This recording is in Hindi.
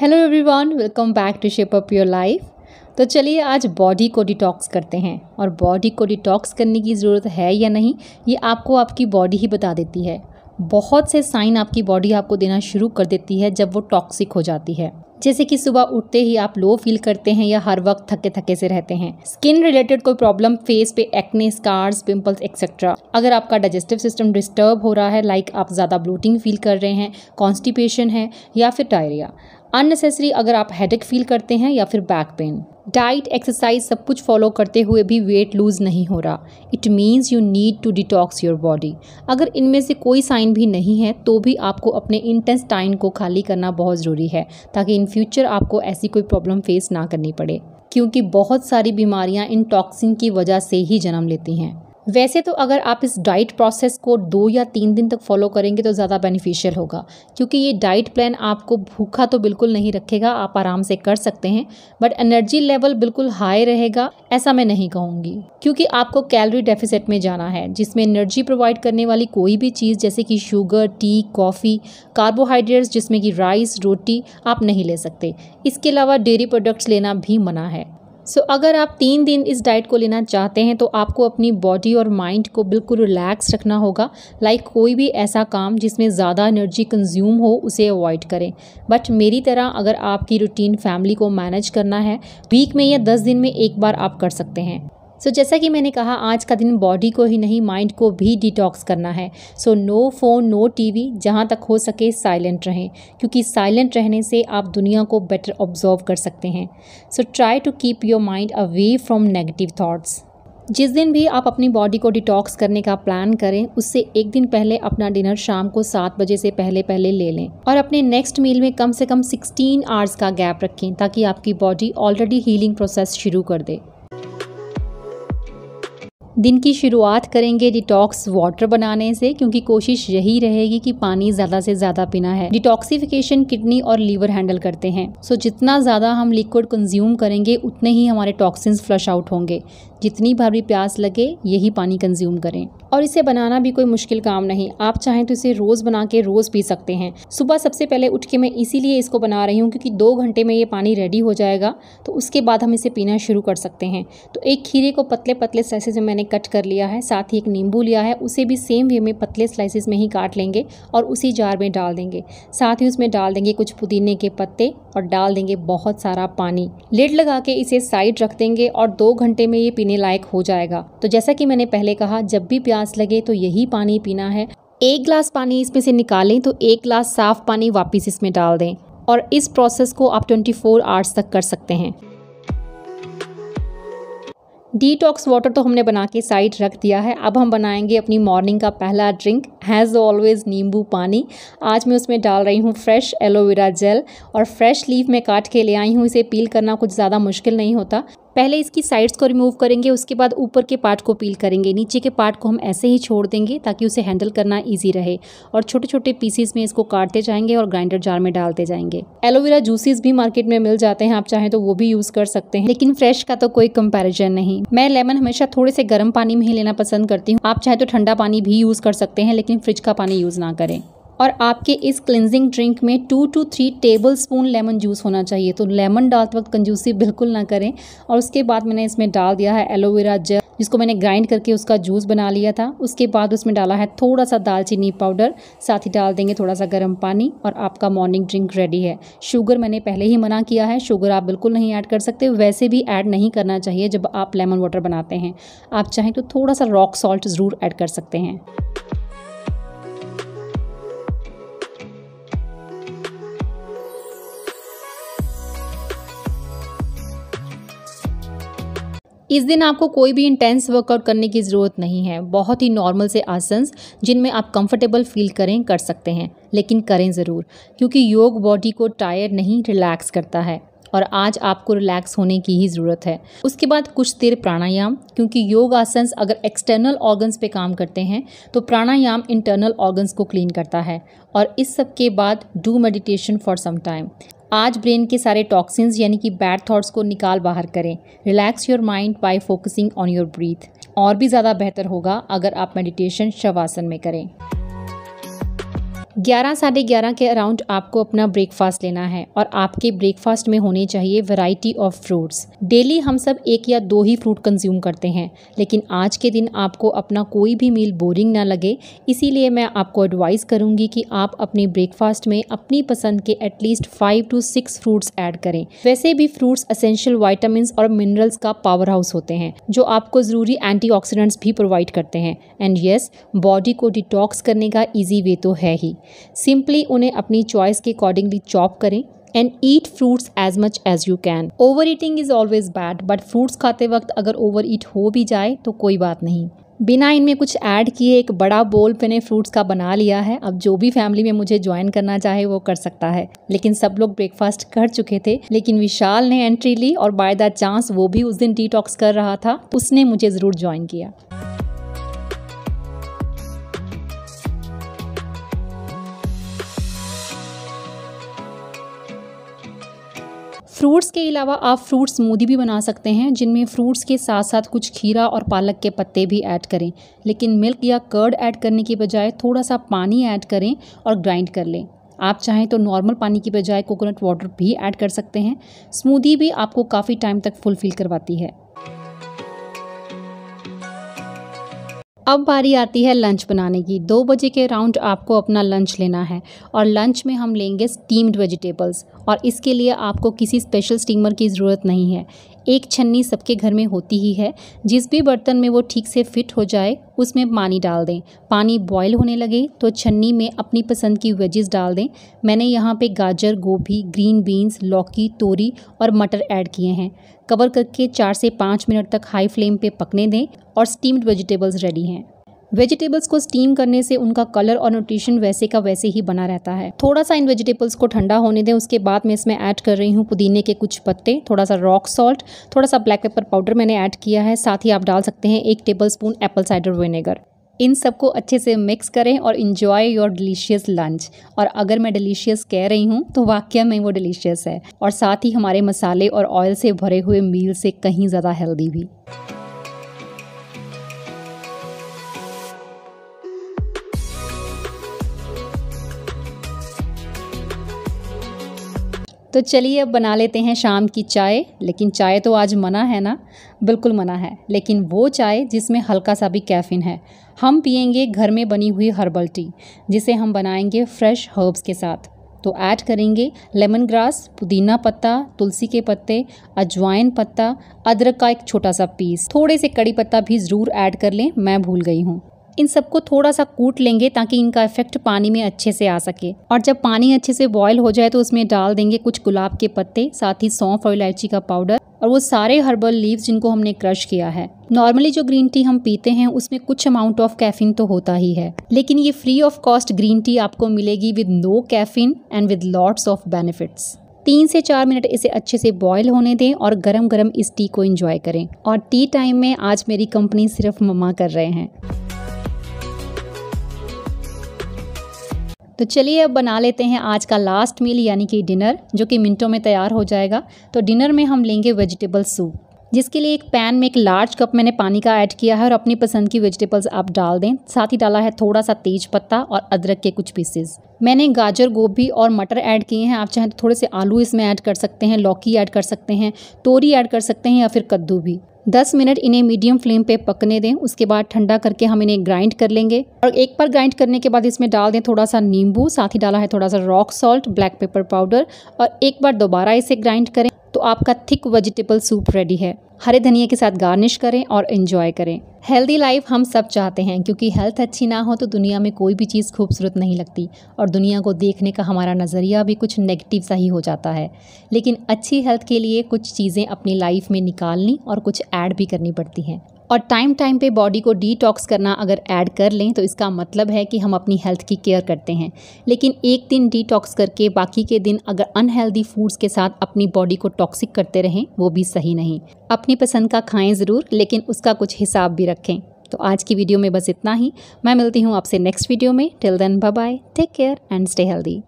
hello everyone welcome back to shape up your life तो चलिए आज बॉडी को डिटॉक्स करते हैं और बॉडी को डिटॉक्स करने की ज़रूरत है या नहीं ये आपको आपकी बॉडी ही बता देती है बहुत से साइन आपकी बॉडी आपको देना शुरू कर देती है जब वो टॉक्सिक हो जाती है जैसे कि सुबह उठते ही आप लो फील करते हैं या हर वक्त थके थके से रहते हैं स्किन रिलेटेड कोई प्रॉब्लम फेस पे एक्ने स्कार्स पिंपल्स एक्सेट्रा अगर आपका डाइजेस्टिव सिस्टम डिस्टर्ब हो रहा है लाइक आप ज़्यादा ब्लोटिंग फील कर रहे हैं कॉन्स्टिपेशन है या फिर डायरिया अननेसेसरी अगर आप हेडेक फील करते हैं या फिर बैक पेन डाइट एक्सरसाइज सब कुछ फॉलो करते हुए भी वेट लूज़ नहीं हो रहा it means you need to detox your body अगर इनमें से कोई साइन भी नहीं है तो भी आपको अपने टाइम को खाली करना बहुत ज़रूरी है ताकि इन फ्यूचर आपको ऐसी कोई प्रॉब्लम फेस ना करनी पड़े क्योंकि बहुत सारी बीमारियां इन टॉक्सिन की वजह से ही जन्म लेती हैं वैसे तो अगर आप इस डाइट प्रोसेस को दो या तीन दिन तक फॉलो करेंगे तो ज़्यादा बेनिफिशियल होगा क्योंकि ये डाइट प्लान आपको भूखा तो बिल्कुल नहीं रखेगा आप आराम से कर सकते हैं बट एनर्जी लेवल बिल्कुल हाई रहेगा ऐसा मैं नहीं कहूँगी क्योंकि आपको कैलोरी डेफिसिट में जाना है जिसमें एनर्जी प्रोवाइड करने वाली कोई भी चीज़ जैसे कि शुगर टी कॉफ़ी कार्बोहाइड्रेट्स जिसमें कि राइस रोटी आप नहीं ले सकते इसके अलावा डेयरी प्रोडक्ट्स लेना भी मना है सो so, अगर आप तीन दिन इस डाइट को लेना चाहते हैं तो आपको अपनी बॉडी और माइंड को बिल्कुल रिलैक्स रखना होगा लाइक like कोई भी ऐसा काम जिसमें ज़्यादा एनर्जी कंज्यूम हो उसे अवॉइड करें बट मेरी तरह अगर आपकी रूटीन फैमिली को मैनेज करना है वीक में या दस दिन में एक बार आप कर सकते हैं सो so, जैसा कि मैंने कहा आज का दिन बॉडी को ही नहीं माइंड को भी डिटॉक्स करना है so no phone no TV जहाँ तक हो सके साइलेंट रहें क्योंकि साइलेंट रहने से आप दुनिया को बेटर ऑब्जर्व कर सकते हैं so try to keep your mind away from negative thoughts जिस दिन भी आप अपनी बॉडी को डिटॉक्स करने का प्लान करें उससे एक दिन पहले अपना डिनर शाम को सात बजे से पहले पहले ले लें और अपने नेक्स्ट मील में कम से कम 16 आवर्स का गैप रखें ताकि आपकी बॉडी ऑलरेडी हीलिंग प्रोसेस शुरू कर दे दिन की शुरुआत करेंगे डिटॉक्स वाटर बनाने से क्योंकि कोशिश यही रहेगी कि पानी ज़्यादा से ज़्यादा पीना है डिटॉक्सिफिकेशन किडनी और लीवर हैंडल करते हैं सो जितना ज़्यादा हम लिक्विड कंज्यूम करेंगे उतने ही हमारे टॉक्सिन्स फ्लश आउट होंगे जितनी बार भी प्यास लगे यही पानी कंज्यूम करें और इसे बनाना भी कोई मुश्किल काम नहीं आप चाहें तो इसे रोज़ बना के रोज़ पी सकते हैं सुबह सबसे पहले उठ के मैं इसीलिए इसको बना रही हूँ क्योंकि दो घंटे में ये पानी रेडी हो जाएगा तो उसके बाद हम इसे पीना शुरू कर सकते हैं तो एक खीरे को पतले पतले स्लाइसेस में मैंने कट कर लिया है साथ ही एक नींबू लिया है उसे भी सेम वे में पतले स्लाइसिस में ही काट लेंगे और उसी जार में डाल देंगे साथ ही उसमें डाल देंगे कुछ पुदीने के पत्ते और डाल देंगे बहुत सारा पानी लेड लगा के इसे साइड रख देंगे और दो घंटे में ये पीने पीने लायक हो जाएगा तो जैसा कि मैंने पहले कहा जब भी प्यास लगे तो यही पानी पीना है एक ग्लास पानी इसमें से निकालें तो एक ग्लास साफ पानी वापस इसमें डाल दें और इस प्रोसेस को आप 24 फोर आवर्स तक कर सकते हैं डिटॉक्स वाटर तो हमने बना के साइड रख दिया है अब हम बनाएंगे अपनी मॉर्निंग का पहला ड्रिंक हैज़ ऑलवेज नींबू पानी आज मैं उसमें डाल रही हूँ फ्रेश एलोवेरा जेल और फ्रेश लीव में काट के ले आई हूँ इसे पील करना कुछ ज़्यादा मुश्किल नहीं होता पहले इसकी साइड्स को रिमूव करेंगे उसके बाद ऊपर के पार्ट को पील करेंगे नीचे के पार्ट को हम ऐसे ही छोड़ देंगे ताकि उसे हैंडल करना ईजी रहे और छोटे छोटे पीसीस में इसको काटते जाएंगे और ग्राइंडर जार में डालते जाएंगे एलोवेरा जूसेस भी मार्केट में मिल जाते हैं आप चाहें तो वो भी यूज़ कर सकते हैं लेकिन फ्रेश का तो कोई कंपेरिजन नहीं मैं लेमन हमेशा थोड़े से गर्म पानी में ही लेना पसंद करती हूँ आप चाहे तो ठंडा पानी भी यूज़ कर सकते हैं लेकिन फ्रिज का पानी यूज़ ना करें और आपके इस क्लिनजिंग ड्रिंक में two two three tablespoon lemon juice होना चाहिए तो लेमन डालते वक्त कंजूसी बिल्कुल ना करें और उसके बाद मैंने इसमें डाल दिया है एलोवेरा जेल जिसको मैंने ग्राइंड करके उसका जूस बना लिया था उसके बाद उसमें डाला है थोड़ा सा दालचीनी पाउडर साथ ही डाल देंगे थोड़ा सा गर्म पानी और आपका मॉर्निंग ड्रिंक रेडी है शुगर मैंने पहले ही मना किया है शुगर आप बिल्कुल नहीं ऐड कर सकते वैसे भी ऐड नहीं करना चाहिए जब आप लेमन वाटर बनाते हैं आप चाहें तो थोड़ा सा रॉक सॉल्ट ज़रूर ऐड कर सकते हैं इस दिन आपको कोई भी इंटेंस वर्कआउट करने की ज़रूरत नहीं है बहुत ही नॉर्मल से आसन जिनमें आप कंफर्टेबल फील करें कर सकते हैं लेकिन करें ज़रूर क्योंकि योग बॉडी को टायर नहीं रिलैक्स करता है और आज आपको रिलैक्स होने की ही ज़रूरत है उसके बाद कुछ देर प्राणायाम क्योंकि योग आसन अगर एक्सटर्नल ऑर्गन्स पे काम करते हैं तो प्राणायाम इंटरनल ऑर्गन्स को क्लीन करता है और इस सब के बाद do meditation for some time आज ब्रेन के सारे टॉक्सिन्स यानी कि बैड थॉट्स को निकाल बाहर करें relax your mind by focusing on your breath और भी ज़्यादा बेहतर होगा अगर आप मेडिटेशन शवासन में करें ग्यारह साढ़े ग्यारह के अराउंड आपको अपना ब्रेकफास्ट लेना है और आपके ब्रेकफास्ट में होने चाहिए वैरायटी ऑफ फ्रूट्स डेली हम सब एक या दो ही फ्रूट कंज्यूम करते हैं लेकिन आज के दिन आपको अपना कोई भी मील बोरिंग ना लगे इसीलिए मैं आपको एडवाइस करूँगी कि आप अपने ब्रेकफास्ट में अपनी पसंद के at least five to six fruits add करें वैसे भी फ्रूट्स असेंशियल वाइटामिन और मिनरल्स का पावर हाउस होते हैं जो आपको ज़रूरी एंटी भी प्रोवाइड करते हैं एंड येस बॉडी को डिटॉक्स करने का ईजी वे तो है ही सिंपली उन्हें अपनी चॉइस के अकॉर्डिंगली चॉप करें and eat fruits as much as you can overeating is always bad but fruits खाते वक्त अगर ओवर ईट हो भी जाए तो कोई बात नहीं बिना इनमें कुछ ऐड किए एक बड़ा बोल मैंने फ्रूट्स का बना लिया है अब जो भी फैमिली में मुझे ज्वाइन करना चाहे वो कर सकता है लेकिन सब लोग ब्रेकफास्ट कर चुके थे लेकिन विशाल ने एंट्री ली और बाय द चांस वो भी उस दिन डिटॉक्स कर रहा था उसने मुझे ज़रूर ज्वाइन किया फ्रूट्स के अलावा आप फ्रूट स्मूदी भी बना सकते हैं जिनमें फ्रूट्स के साथ साथ कुछ खीरा और पालक के पत्ते भी ऐड करें लेकिन मिल्क या कर्ड ऐड करने के बजाय थोड़ा सा पानी ऐड करें और ग्राइंड कर लें आप चाहें तो नॉर्मल पानी की बजाय कोकोनट वाटर भी ऐड कर सकते हैं स्मूदी भी आपको काफ़ी टाइम तक फुलफिल करवाती है अब बारी आती है लंच बनाने की दो बजे के राउंड आपको अपना लंच लेना है और लंच में हम लेंगे स्टीम्ड वेजिटेबल्स और इसके लिए आपको किसी स्पेशल स्टीमर की ज़रूरत नहीं है एक छन्नी सबके घर में होती ही है जिस भी बर्तन में वो ठीक से फिट हो जाए उसमें पानी डाल दें पानी बॉयल होने लगे तो छन्नी में अपनी पसंद की वेजेस डाल दें मैंने यहाँ पे गाजर गोभी ग्रीन बीन्स लौकी तोरी और मटर ऐड किए हैं कवर करके चार से पाँच मिनट तक हाई फ्लेम पर पकने दें और स्टीम्ड वेजिटेबल्स रेडी हैं वेजिटेबल्स को स्टीम करने से उनका कलर और न्यूट्रिशन वैसे का वैसे ही बना रहता है थोड़ा सा इन वेजिटेबल्स को ठंडा होने दें उसके बाद मैं इसमें ऐड कर रही हूँ पुदीने के कुछ पत्ते थोड़ा सा रॉक सॉल्ट थोड़ा सा ब्लैक पेपर पाउडर मैंने ऐड किया है साथ ही आप डाल सकते हैं एक tablespoon apple cider vinegar इन सबको अच्छे से मिक्स करें और इन्जॉय योर डिलीशियस लंच और अगर मैं डिलीशियस कह रही हूँ तो वाक्य में वो डिलीशियस है और साथ ही हमारे मसाले और ऑयल से भरे हुए मील से कहीं ज़्यादा हेल्दी भी तो चलिए अब बना लेते हैं शाम की चाय लेकिन चाय तो आज मना है ना बिल्कुल मना है लेकिन वो चाय जिसमें हल्का सा भी कैफ़िन है हम पियेंगे घर में बनी हुई हर्बल टी जिसे हम बनाएंगे फ्रेश हर्ब्स के साथ तो ऐड करेंगे लेमन ग्रास पुदीना पत्ता तुलसी के पत्ते अजवाइन पत्ता अदरक का एक छोटा सा पीस थोड़े से कड़ी पत्ता भी ज़रूर ऐड कर लें मैं भूल गई हूँ इन सबको थोड़ा सा कूट लेंगे ताकि इनका इफेक्ट पानी में अच्छे से आ सके और जब पानी अच्छे से बॉयल हो जाए तो उसमें डाल देंगे कुछ गुलाब के पत्ते साथ ही सौंफ और इलायची का पाउडर और वो सारे हर्बल लीव्स जिनको हमने क्रश किया है नॉर्मली जो ग्रीन टी हम पीते हैं उसमें कुछ अमाउंट ऑफ कैफीन तो होता ही है लेकिन ये free of cost green tea आपको मिलेगी with no caffeine and with lots of benefits तीन से चार मिनट इसे अच्छे से बॉयल होने दें और गरम गरम इस टी को इंजॉय करें और टी टाइम में आज मेरी कंपनी सिर्फ ममा कर रहे हैं तो चलिए अब बना लेते हैं आज का लास्ट मील यानी कि डिनर जो कि मिनटों में तैयार हो जाएगा तो डिनर में हम लेंगे वेजिटेबल सूप जिसके लिए एक पैन में एक लार्ज कप मैंने पानी का ऐड किया है और अपनी पसंद की वेजिटेबल्स आप डाल दें साथ ही डाला है थोड़ा सा तेज पत्ता और अदरक के कुछ पीसेस मैंने गाजर गोभी और मटर ऐड किए हैं आप चाहें तो थोड़े से आलू इसमें ऐड कर सकते हैं लौकी ऐड कर सकते हैं तोरी ऐड कर सकते हैं या फिर कद्दू भी 10 मिनट इन्हें मीडियम फ्लेम पे पकने दें उसके बाद ठंडा करके हम इन्हें ग्राइंड कर लेंगे और एक बार ग्राइंड करने के बाद इसमें डाल दें थोड़ा सा नींबू साथ ही डाला है थोड़ा सा rock salt black pepper powder और एक बार दोबारा इसे ग्राइंड करें तो आपका थिक वेजिटेबल सूप रेडी है हरे धनिया के साथ गार्निश करें और इन्जॉय करें हेल्दी लाइफ हम सब चाहते हैं क्योंकि हेल्थ अच्छी ना हो तो दुनिया में कोई भी चीज़ खूबसूरत नहीं लगती और दुनिया को देखने का हमारा नज़रिया भी कुछ नेगेटिव सा ही हो जाता है लेकिन अच्छी हेल्थ के लिए कुछ चीज़ें अपनी लाइफ में निकालनी और कुछ ऐड भी करनी पड़ती हैं और टाइम टाइम पे बॉडी को डिटॉक्स करना अगर ऐड कर लें तो इसका मतलब है कि हम अपनी हेल्थ की केयर करते हैं लेकिन एक दिन डिटॉक्स करके बाकी के दिन अगर अनहेल्दी फूड्स के साथ अपनी बॉडी को टॉक्सिक करते रहें वो भी सही नहीं अपनी पसंद का खाएँ ज़रूर लेकिन उसका कुछ हिसाब भी रखें तो आज की वीडियो में बस इतना ही मैं मिलती हूँ आपसे नेक्स्ट वीडियो में till then bye bye take care and stay healthy